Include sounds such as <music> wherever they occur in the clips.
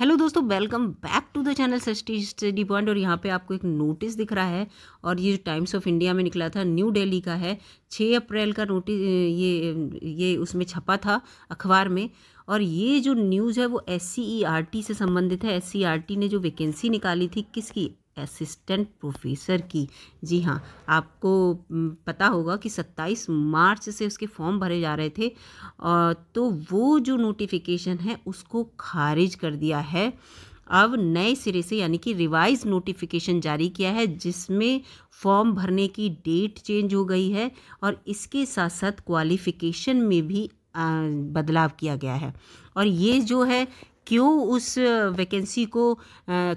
Hello दोस्तों welcome back to the channel study point और यहाँ पे आपको एक नोटिस दिख रहा है और ये टाइम्स ऑफ इंडिया में निकला था न्यू दिल्ली का है 6 अप्रैल का नोटिस ये ये उसमें छपा था अखबार में और ये जो न्यूज़ है वो एस e से संबंधित है एस e ने जो वैकेंसी निकाली थी किसकी असिस्टेंट प्रोफेसर की जी हाँ आपको पता होगा कि 27 मार्च से उसके फॉर्म भरे जा रहे थे तो वो जो नोटिफिकेशन है उसको खारिज कर दिया है अब नए सिरे से यानी कि रिवाइज नोटिफिकेशन जारी किया है जिसमें फॉर्म भरने की डेट चेंज हो गई है और इसके साथ साथ क्वालिफिकेशन में भी बदलाव किया गया है और ये जो है क्यों उस वैकेंसी को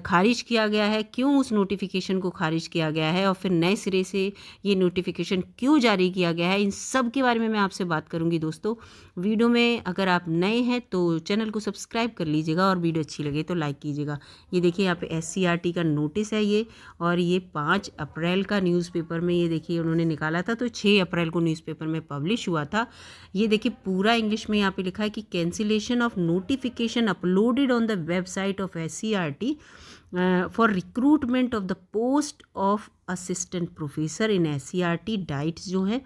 खारिज किया गया है क्यों उस नोटिफिकेशन को खारिज किया गया है और फिर नए सिरे से ये नोटिफिकेशन क्यों जारी किया गया है इन सब के बारे में मैं आपसे बात करूंगी दोस्तों वीडियो में अगर आप नए हैं तो चैनल को सब्सक्राइब कर लीजिएगा और वीडियो अच्छी लगे तो लाइक कीजिएगा ये देखिए यहाँ पे एस का नोटिस है ये और ये पाँच अप्रैल का न्यूज़पेपर में ये देखिए उन्होंने निकाला था तो छः अप्रैल को न्यूज़पेपर में पब्लिश हुआ था ये देखिए पूरा इंग्लिश में यहाँ पर लिखा है कि cancellation of notification upload uploaded on the website of SCRT e uh, for recruitment of the post of assistant professor in SCRT e DIETs जो है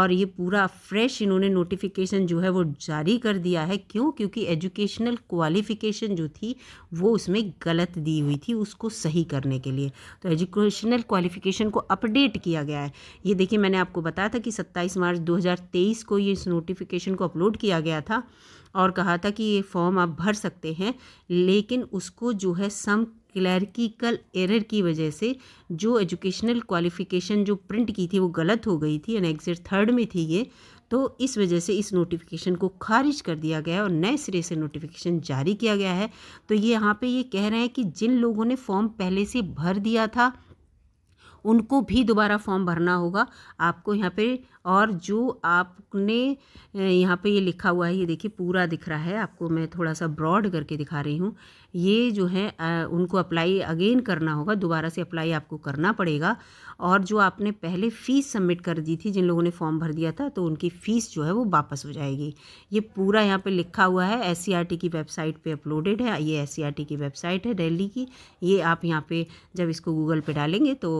और ये पूरा फ्रेश इन्होंने नोटिफिकेशन जो है वो जारी कर दिया है क्यों क्योंकि एजुकेशनल क्वालिफ़िकेशन जो थी वो उसमें गलत दी हुई थी उसको सही करने के लिए तो एजुकेशनल क्वालिफ़िकेशन को अपडेट किया गया है ये देखिए मैंने आपको बताया था कि 27 मार्च 2023 को ये इस नोटिफिकेशन को अपलोड किया गया था और कहा था कि ये फॉर्म आप भर सकते हैं लेकिन उसको जो है सम क्लैरिकल एरर की वजह से जो एजुकेशनल क्वालिफिकेशन जो प्रिंट की थी वो गलत हो गई थी एग्जिट थर्ड में थी ये तो इस वजह से इस नोटिफिकेशन को खारिज कर दिया गया है और नए सिरे से नोटिफिकेशन जारी किया गया है तो ये यहाँ पे ये कह रहे हैं कि जिन लोगों ने फॉर्म पहले से भर दिया था उनको भी दोबारा फॉर्म भरना होगा आपको यहाँ पे और जो आपने यहाँ पे ये लिखा हुआ है ये देखिए पूरा दिख रहा है आपको मैं थोड़ा सा ब्रॉड करके दिखा रही हूँ ये जो है उनको अप्लाई अगेन करना होगा दोबारा से अप्लाई आपको करना पड़ेगा और जो आपने पहले फ़ीस सबमिट कर दी थी जिन लोगों ने फॉर्म भर दिया था तो उनकी फ़ीस जो है वो वापस हो जाएगी ये पूरा यहाँ पे लिखा हुआ है एस e की वेबसाइट पे अपलोडेड है ये एस e की वेबसाइट है दिल्ली की ये आप यहाँ पे जब इसको गूगल पे डालेंगे तो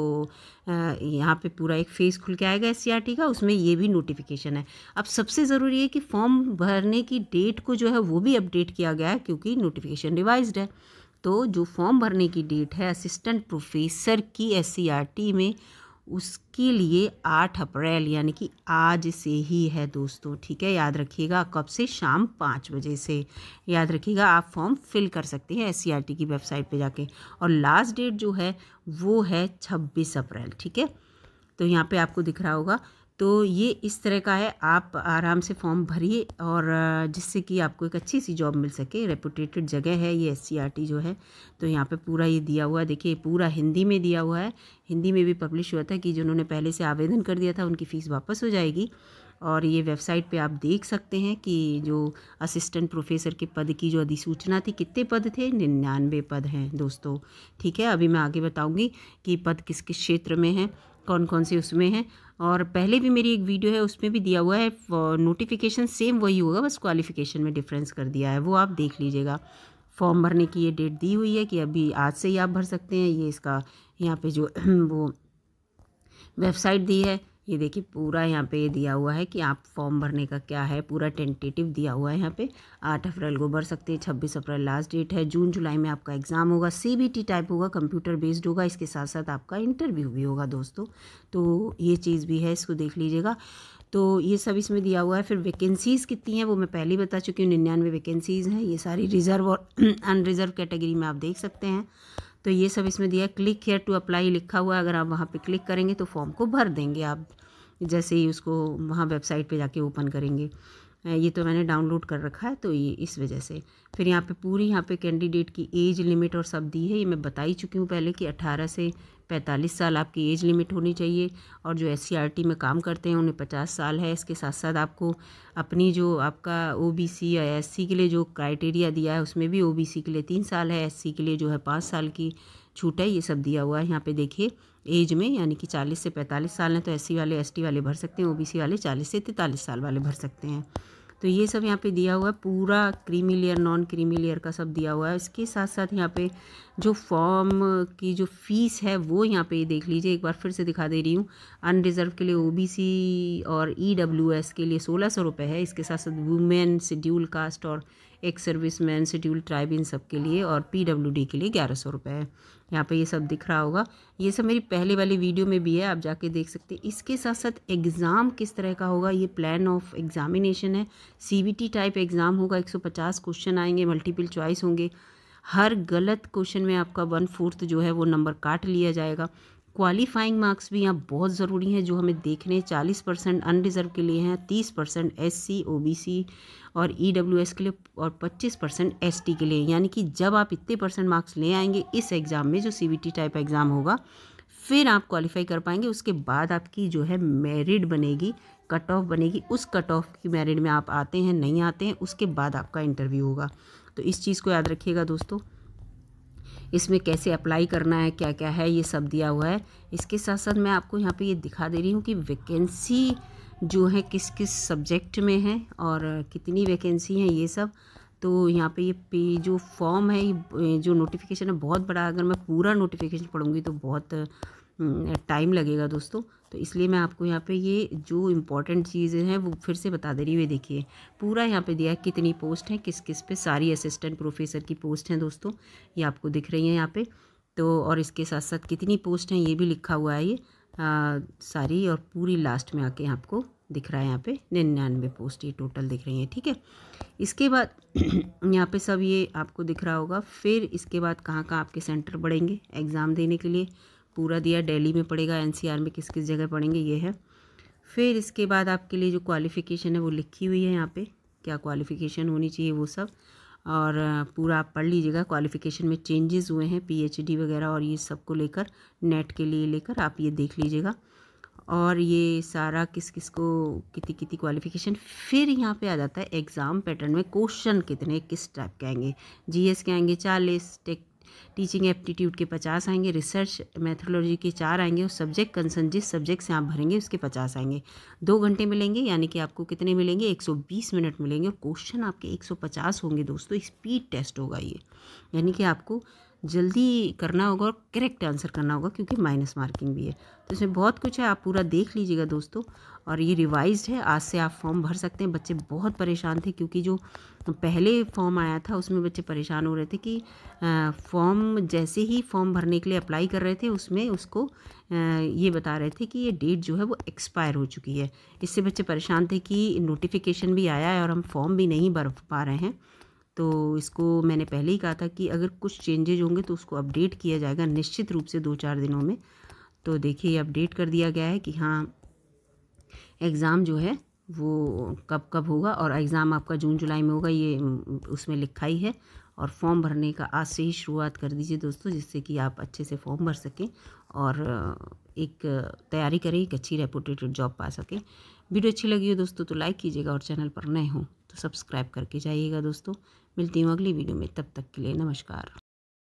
यहाँ पे पूरा एक फेस खुल के आएगा एस e का उसमें ये भी नोटिफिकेशन है अब सबसे ज़रूरी है कि फॉर्म भरने की डेट को जो है वो भी अपडेट किया गया है क्योंकि नोटिफिकेशन रिवाइज है तो जो फॉर्म भरने की डेट है असिस्टेंट प्रोफेसर की एस e में उसके लिए आठ अप्रैल यानी कि आज से ही है दोस्तों ठीक है याद रखिएगा कब से शाम पाँच बजे से याद रखिएगा आप फॉर्म फिल कर सकते हैं एस e की वेबसाइट पे जाके और लास्ट डेट जो है वो है छब्बीस अप्रैल ठीक है तो यहाँ पे आपको दिख रहा होगा तो ये इस तरह का है आप आराम से फॉर्म भरिए और जिससे कि आपको एक अच्छी सी जॉब मिल सके रेपुटेटेड जगह है ये एस जो है तो यहाँ पे पूरा ये दिया हुआ है देखिए पूरा हिंदी में दिया हुआ है हिंदी में भी पब्लिश हुआ था कि जिन्होंने पहले से आवेदन कर दिया था उनकी फ़ीस वापस हो जाएगी और ये वेबसाइट पे आप देख सकते हैं कि जो असिस्टेंट प्रोफेसर के पद की जो अधिसूचना थी कितने पद थे निन्यानवे पद हैं दोस्तों ठीक है अभी मैं आगे बताऊंगी कि पद किस किस क्षेत्र में हैं कौन कौन से उसमें हैं और पहले भी मेरी एक वीडियो है उसमें भी दिया हुआ है नोटिफिकेशन सेम वही होगा बस क्वालिफिकेशन में डिफरेंस कर दिया है वो आप देख लीजिएगा फॉर्म भरने की ये डेट दी हुई है कि अभी आज से ही आप भर सकते हैं ये इसका यहाँ पे जो <clears throat> वो वेबसाइट दी है ये देखिए पूरा यहाँ पे दिया हुआ है कि आप फॉर्म भरने का क्या है पूरा टेंटेटिव दिया हुआ है यहाँ पे आठ अप्रैल को भर सकते हैं छब्बीस अप्रैल लास्ट डेट है जून जुलाई में आपका एग्ज़ाम होगा सीबीटी टाइप होगा कंप्यूटर बेस्ड होगा इसके साथ साथ आपका इंटरव्यू भी होगा दोस्तों तो ये चीज़ भी है इसको देख लीजिएगा तो ये सब इसमें दिया हुआ है फिर वैकेंसीज़ कितनी हैं वो मैं पहले ही बता चुकी हूँ निन्यानवे वैकेंसीज़ हैं ये सारी रिज़र्व और अनरिज़र्व <clears throat> कैटेगरी में आप देख सकते हैं तो ये सब इसमें दिया है क्लिक हेयर टू अप्लाई लिखा हुआ है अगर आप वहाँ पे क्लिक करेंगे तो फॉर्म को भर देंगे आप जैसे ही उसको वहाँ वेबसाइट पे जाके ओपन करेंगे ये तो मैंने डाउनलोड कर रखा है तो ये इस वजह से फिर यहाँ पे पूरी यहाँ पे कैंडिडेट की एज लिमिट और सब दी है ये मैं बता ही चुकी हूँ पहले कि 18 से 45 साल आपकी एज लिमिट होनी चाहिए और जो एस में काम करते हैं उन्हें 50 साल है इसके साथ साथ आपको अपनी जो आपका ओ या एस के लिए जो क्राइटेरिया दिया है उसमें भी ओ के लिए तीन साल है एस के लिए जो है पाँच साल की छूट है ये सब दिया हुआ है यहाँ पे देखिए एज में यानी कि 40 से 45 साल हैं तो एस वाले एस वाले भर सकते हैं ओबीसी वाले 40 से तैंतालीस साल वाले भर सकते हैं तो ये सब यहाँ पे दिया हुआ है पूरा creamy layer non creamy layer का सब दिया हुआ है इसके साथ साथ यहाँ पे जो फॉर्म की जो फीस है वो यहाँ पे देख लीजिए एक बार फिर से दिखा दे रही हूँ अनरिजर्व के लिए ओबीसी और ईडब्ल्यूएस e के लिए सोलह सौ रुपये है इसके साथ साथ वुमेन शेड्यूल कास्ट और एक सर्विस मैन शेड्यूल ट्राइब इन सब के लिए और पी डब्ल्यू डी के लिए ग्यारह सौ रुपये है यहाँ पे ये सब दिख रहा होगा ये सब मेरी पहले वाली वीडियो में भी है आप जाके देख सकते हैं इसके साथ साथ एग्ज़ाम किस तरह का होगा ये प्लान ऑफ एग्ज़ामिनेशन है टी टाइप एग्ज़ाम होगा पचास क्वेश्चन आएंगे मल्टीपल चॉइस होंगे हर गलत क्वेश्चन में आपका वन फोर्थ जो है वो नंबर काट लिया जाएगा क्वालिफाइंग मार्क्स भी यहाँ बहुत ज़रूरी हैं जो हमें देखने हैं चालीस परसेंट अनरिजर्व के लिए हैं तीस percent S C O B C और ई डब्ल्यू एस के लिए और पच्चीस परसेंट एस टी के लिए यानी कि जब आप इतने परसेंट मार्क्स ले आएंगे इस एग्ज़ाम में जो C B T type exam होगा फिर आप क्वालिफाई कर पाएंगे उसके बाद आपकी जो है मेरिट बनेगी कट ऑफ बनेगी उस कट ऑफ की मेरिट में आप आते हैं नहीं आते हैं उसके बाद आपका इंटरव्यू होगा तो इस चीज़ को याद रखिएगा दोस्तों इसमें कैसे अप्लाई करना है क्या क्या है ये सब दिया हुआ है इसके साथ साथ मैं आपको यहाँ पे ये दिखा दे रही हूँ कि वैकेंसी जो है किस किस सब्जेक्ट में है और कितनी वैकेंसी हैं ये सब तो यहाँ पे ये पे जो फॉर्म है जो नोटिफिकेशन है बहुत बड़ा अगर मैं पूरा नोटिफिकेशन पढ़ूँगी तो बहुत टाइम हम्म, लगेगा दोस्तों तो इसलिए मैं आपको यहाँ पे ये जो इम्पोर्टेंट चीज़ें हैं वो फिर से बता दे रही हूँ देखिए पूरा यहाँ पे दिया कितनी पोस्ट हैं किस किस पे सारी असिस्टेंट प्रोफेसर की पोस्ट हैं दोस्तों ये आपको दिख रही हैं यहाँ पे तो और इसके साथ साथ कितनी पोस्ट हैं ये भी लिखा हुआ है ये आ, सारी और पूरी लास्ट में आके आपको दिख रहा है यहाँ पर निन्यानवे पोस्ट ये टोटल दिख रही हैं ठीक है थीके? इसके बाद <clears throat> यहाँ पे सब ये आपको दिख रहा होगा फिर इसके बाद कहाँ कहाँ आपके सेंटर बढ़ेंगे एग्ज़ाम देने के लिए पूरा दिया डेली में पड़ेगा एनसीआर में किस किस जगह पढ़ेंगे ये है फिर इसके बाद आपके लिए जो क्वालिफ़िकेशन है वो लिखी हुई है यहाँ पे क्या क्वालिफ़िकेशन होनी चाहिए वो सब और पूरा आप पढ़ लीजिएगा क्वालिफ़िकेशन में चेंजेस हुए हैं पीएचडी वगैरह और ये सब को लेकर नेट के लिए लेकर आप ये देख लीजिएगा और ये सारा किस किस को कितनी कितनी क्वालिफ़िकेशन फिर यहाँ पे आ जाता है एग्ज़ाम पैटर्न में क्वेश्चन कितने किस टाइप के आएंगे जीएस के आएंगे चालीस टेक टीचिंग एप्टीट्यूड के पचास आएंगे रिसर्च मैथोलॉजी के चार आएंगे और सब्जेक्ट कंसर्न जिस सब्जेक्ट से आप भरेंगे उसके पचास आएंगे दो घंटे मिलेंगे यानी कि आपको कितने मिलेंगे एक सौ बीस मिनट मिलेंगे और क्वेश्चन आपके एक सौ पचास होंगे दोस्तों स्पीड टेस्ट होगा ये यानी कि आपको जल्दी करना होगा और करेक्ट आंसर करना होगा क्योंकि माइनस मार्किंग भी है तो इसमें बहुत कुछ है आप पूरा देख लीजिएगा दोस्तों और ये रिवाइज है आज से आप फॉर्म भर सकते हैं बच्चे बहुत परेशान थे क्योंकि जो पहले फॉर्म आया था उसमें बच्चे परेशान हो रहे थे कि फॉर्म जैसे ही फॉर्म भरने के लिए अप्लाई कर रहे थे उसमें उसको ये बता रहे थे कि ये डेट जो है वो एक्सपायर हो चुकी है इससे बच्चे परेशान थे कि नोटिफिकेशन भी आया है और हम फॉर्म भी नहीं भर पा रहे हैं तो इसको मैंने पहले ही कहा था कि अगर कुछ चेंजेज होंगे तो उसको अपडेट किया जाएगा निश्चित रूप से दो चार दिनों में तो देखिए अपडेट कर दिया गया है कि हाँ एग्ज़ाम जो है वो कब कब होगा और एग्ज़ाम आपका जून जुलाई में होगा ये उसमें लिखा ही है और फॉर्म भरने का आज से ही शुरुआत कर दीजिए दोस्तों जिससे कि आप अच्छे से फॉर्म भर सकें और एक तैयारी करें एक अच्छी रेपूटेटेड जॉब पा सकें वीडियो अच्छी लगी हो दोस्तों तो लाइक कीजिएगा और चैनल पर नए हों तो सब्सक्राइब करके जाइएगा दोस्तों मिलती हूँ अगली वीडियो में तब तक के लिए नमस्कार